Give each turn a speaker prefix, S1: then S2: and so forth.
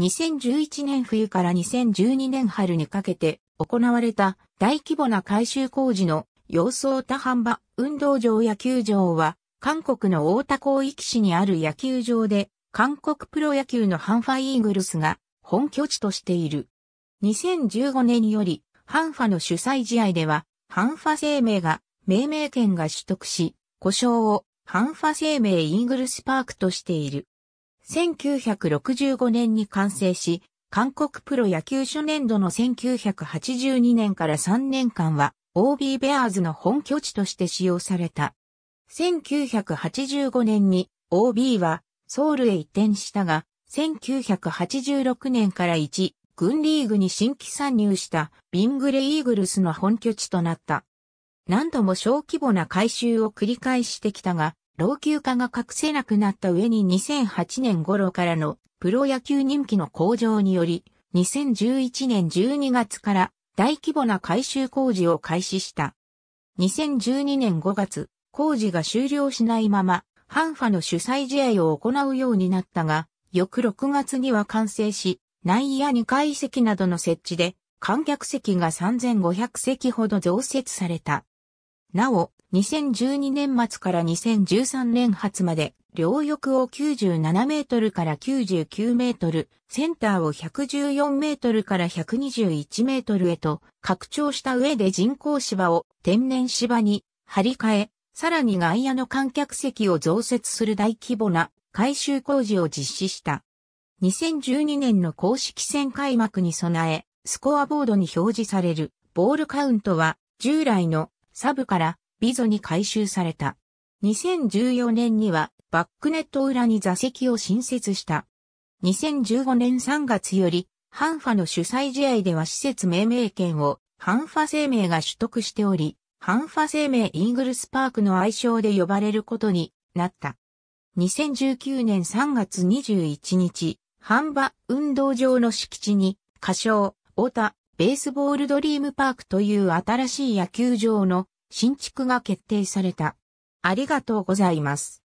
S1: 2011年冬から2012年春にかけて行われた大規模な改修工事の様相多半場運動場野球場は韓国の大田港域市にある野球場で韓国プロ野球のハンファイーグルスが本拠地としている。2015年よりハンファの主催試合ではハンファ生命が命名権が取得し、故障をハンファ生命イーグルスパークとしている。1965年に完成し、韓国プロ野球初年度の1982年から3年間は OB ベアーズの本拠地として使用された。1985年に OB はソウルへ移転したが、1986年から1軍リーグに新規参入したビングレイーグルスの本拠地となった。何度も小規模な改修を繰り返してきたが、老朽化が隠せなくなった上に2008年頃からのプロ野球人気の向上により、2011年12月から大規模な改修工事を開始した。2012年5月、工事が終了しないまま、ハンファの主催試合を行うようになったが、翌6月には完成し、内野2階席などの設置で、観客席が3500席ほど増設された。なお、2012年末から2013年初まで、両翼を97メートルから99メートル、センターを114メートルから121メートルへと拡張した上で人工芝を天然芝に張り替え、さらに外野の観客席を増設する大規模な改修工事を実施した。2012年の公式戦開幕に備え、スコアボードに表示されるボールカウントは従来のサブからビゾに改修された。2014年にはバックネット裏に座席を新設した。2015年3月よりハンファの主催試合では施設命名権をハンファ生命が取得しており、ハンファ生命イーグルスパークの愛称で呼ばれることになった。2019年3月21日、ハンバ運動場の敷地に、仮称、オタ、ベースボールドリームパークという新しい野球場の新築が決定された。ありがとうございます。